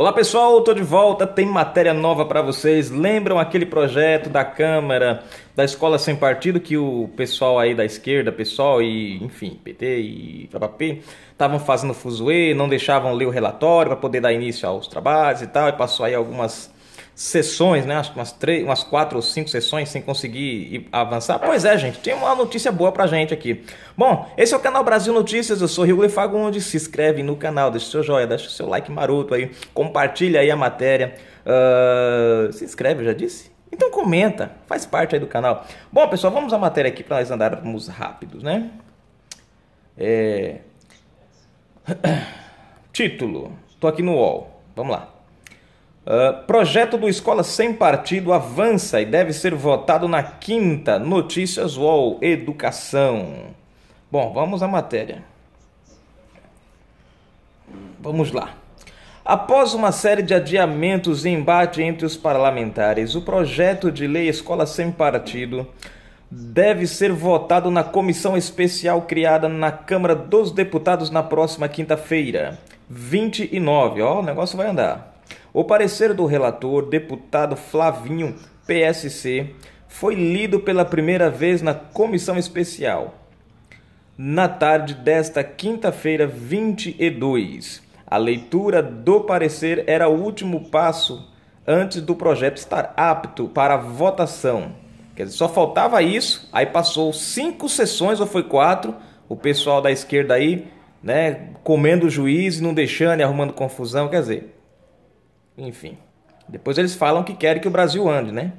Olá pessoal, estou de volta. Tem matéria nova para vocês. Lembram aquele projeto da Câmara da Escola Sem Partido que o pessoal aí da esquerda, pessoal e enfim, PT e PAP estavam fazendo fuzuê, não deixavam ler o relatório para poder dar início aos trabalhos e tal. E passou aí algumas sessões, né? Acho que umas, três, umas quatro ou cinco sessões sem conseguir avançar. Pois é, gente, tem uma notícia boa pra gente aqui. Bom, esse é o canal Brasil Notícias, eu sou Rigoli Fagundes. Se inscreve no canal, deixa o seu joia, deixa o seu like maroto aí, compartilha aí a matéria. Uh, se inscreve, eu já disse? Então comenta, faz parte aí do canal. Bom, pessoal, vamos à matéria aqui para nós andarmos rápidos, né? É... Título. Tô aqui no UOL. Vamos lá. Uh, projeto do Escola Sem Partido avança e deve ser votado na quinta. Notícias UOL Educação. Bom, vamos à matéria. Vamos lá. Após uma série de adiamentos e embate entre os parlamentares, o projeto de lei Escola Sem Partido deve ser votado na comissão especial criada na Câmara dos Deputados na próxima quinta-feira, 29. Ó, o negócio vai andar. O parecer do relator, deputado Flavinho, PSC, foi lido pela primeira vez na comissão especial. Na tarde desta quinta-feira, 22, a leitura do parecer era o último passo antes do projeto estar apto para votação. Quer dizer, só faltava isso, aí passou cinco sessões, ou foi quatro, o pessoal da esquerda aí, né, comendo o juiz, não deixando e arrumando confusão, quer dizer, enfim. Depois eles falam que querem que o Brasil ande, né?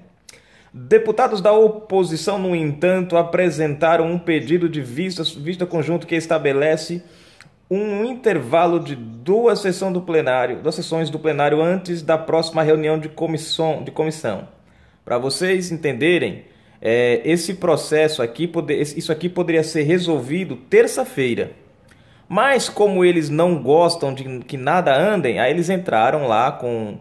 Deputados da oposição, no entanto, apresentaram um pedido de vista, vista conjunto que estabelece um intervalo de duas sessões do plenário, duas sessões do plenário antes da próxima reunião de comissão, de comissão. Para vocês entenderem, é, esse processo aqui, isso aqui poderia ser resolvido terça-feira. Mas como eles não gostam de que nada andem, aí eles entraram lá com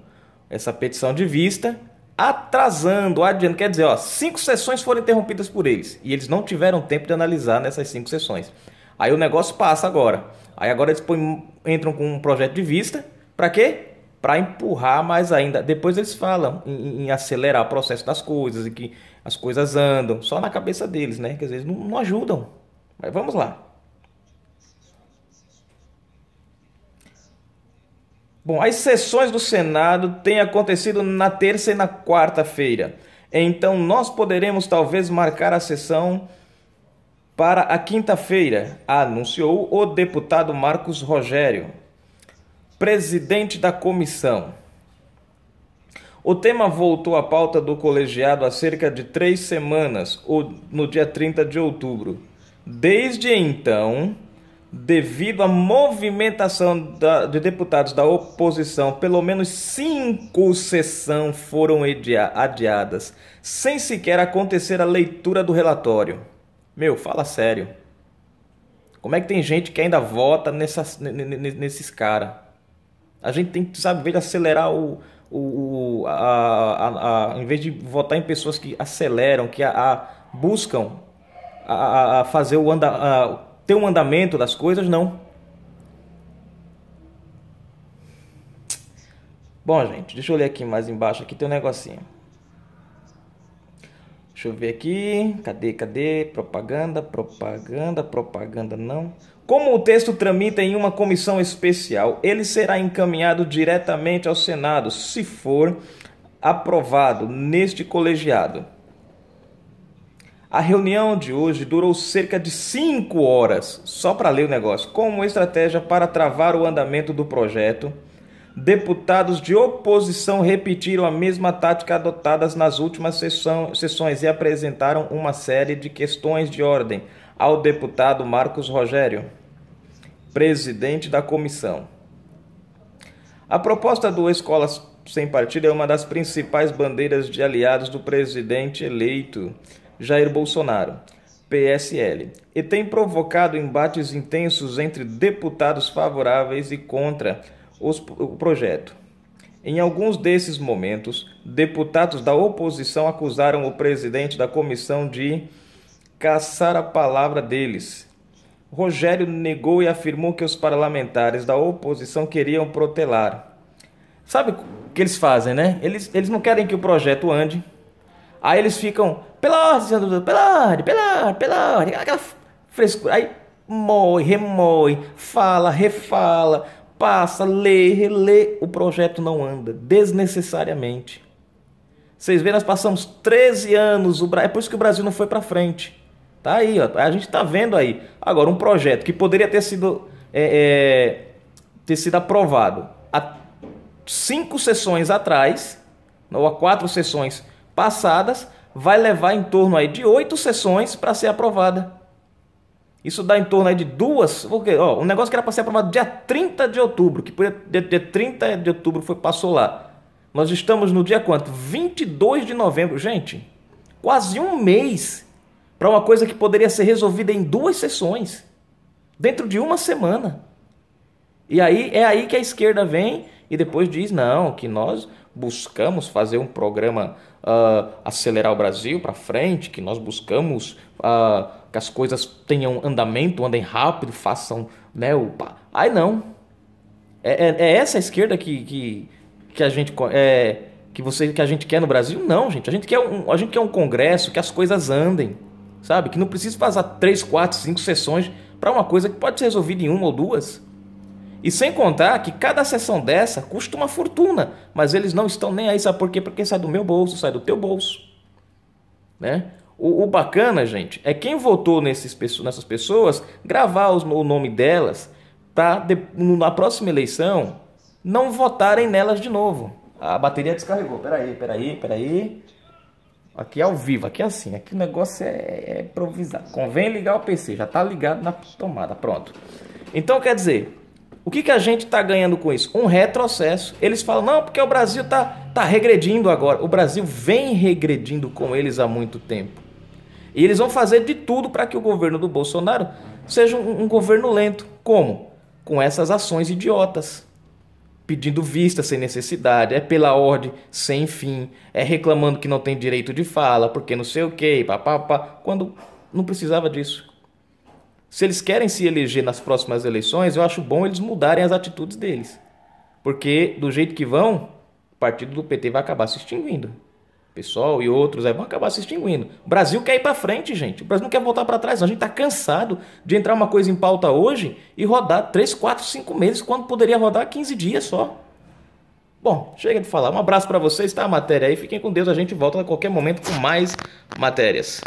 essa petição de vista, atrasando, adiando. Quer dizer, ó, cinco sessões foram interrompidas por eles e eles não tiveram tempo de analisar nessas cinco sessões. Aí o negócio passa agora. Aí agora eles põem, entram com um projeto de vista. Para quê? Para empurrar mais ainda. Depois eles falam em, em, acelerar o processo das coisas e que as coisas andam. Só na cabeça deles, né? Que às vezes não, não ajudam. Mas vamos lá. Bom, as sessões do Senado têm acontecido na terça e na quarta-feira. Então nós poderemos talvez marcar a sessão para a quinta-feira, anunciou o deputado Marcos Rogério, presidente da comissão. O tema voltou à pauta do colegiado há cerca de três semanas, no dia 30 de outubro. Desde então, devido à movimentação da, de deputados da oposição, pelo menos cinco sessões foram adiadas, sem sequer acontecer a leitura do relatório. Meu, fala sério. Como é que tem gente que ainda vota nesses caras? A gente tem que, sabe, acelerar o. o a, a, a, em vez de votar em pessoas que aceleram, que a, a buscam a, a fazer o andar ter um andamento das coisas, não. Bom, gente, deixa eu ler aqui mais embaixo, aqui tem um negocinho. Deixa eu ver aqui. Cadê, cadê? Propaganda, propaganda, propaganda não. Como o texto tramita em uma comissão especial, ele será encaminhado diretamente ao Senado, se for aprovado neste colegiado. A reunião de hoje durou cerca de 5 horas, só para ler o negócio. Como estratégia para travar o andamento do projeto, deputados de oposição repetiram a mesma tática adotada nas últimas sessão, sessões e apresentaram uma série de questões de ordem ao deputado Marcos Rogério, presidente da comissão. A proposta do Escolas Sem Partido é uma das principais bandeiras de aliados do presidente eleito. Jair Bolsonaro, PSL, e tem provocado embates intensos entre deputados favoráveis e contra os, o projeto. Em alguns desses momentos, deputados da oposição acusaram o presidente da comissão de caçar a palavra deles. Rogério negou e afirmou que os parlamentares da oposição queriam protelar. Sabe o que eles fazem, né? Eles, eles não querem que o projeto ande, Aí eles ficam, pela ordem, Senhor Dudu, pela ordem, pela ordem, pela ordem, aquela frescura. Aí moe, remoe, fala, refala, passa, lê, relê. O projeto não anda, desnecessariamente. Vocês veem, nós passamos 13 anos, é por isso que o Brasil não foi para frente. Tá aí, ó, a gente tá vendo aí. Agora, um projeto que poderia ter sido, é, é, ter sido aprovado há cinco sessões atrás, ou há quatro sessões passadas, vai levar em torno aí de oito sessões para ser aprovada. Isso dá em torno aí de duas, porque ó, um negócio que era para ser aprovado dia 30 de outubro, que dia 30 de outubro foi passou lá. Nós estamos no dia quanto? 22 de novembro, gente. Quase um mês para uma coisa que poderia ser resolvida em duas sessões, dentro de uma semana. E aí é aí que a esquerda vem e depois diz não, que nós buscamos fazer um programa uh, Acelerar o Brasil para frente, que nós buscamos uh, que as coisas tenham andamento, andem rápido, façam. Né, o... Aí não. É, é, é essa esquerda que, que, que a gente. É, que, você, que a gente quer no Brasil? Não, gente. A gente, quer um, a gente quer um congresso que as coisas andem, sabe? Que não precisa passar 3, 4, 5 sessões para uma coisa que pode ser resolvida em uma ou duas. E sem contar que cada sessão dessa custa uma fortuna, mas eles não estão nem aí, sabe por quê? Porque sai do meu bolso, sai do teu bolso. Né? O, o bacana, gente, é quem votou nesses, nessas pessoas gravar os, o nome delas para na próxima eleição não votarem nelas de novo. A bateria descarregou. Peraí, peraí, peraí. Aqui é ao vivo, aqui é assim, aqui o negócio é, é improvisado. Convém ligar o PC, já está ligado na tomada, pronto. Então quer dizer, o que, que a gente está ganhando com isso? Um retrocesso. Eles falam, não, porque o Brasil está tá regredindo agora. O Brasil vem regredindo com eles há muito tempo. E eles vão fazer de tudo para que o governo do Bolsonaro seja um, um governo lento. Como? Com essas ações idiotas pedindo vista sem necessidade, é pela ordem sem fim, é reclamando que não tem direito de fala, porque não sei o quê, papapá, quando não precisava disso se eles querem se eleger nas próximas eleições, eu acho bom eles mudarem as atitudes deles. Porque do jeito que vão, o partido do PT vai acabar se extinguindo. O pessoal e outros aí vão acabar se extinguindo. O Brasil quer ir para frente, gente. O Brasil não quer voltar para trás. Não. A gente está cansado de entrar uma coisa em pauta hoje e rodar 3, 4, 5 meses, quando poderia rodar 15 dias só. Bom, chega de falar. Um abraço para vocês, Está A matéria aí. Fiquem com Deus. A gente volta a qualquer momento com mais matérias.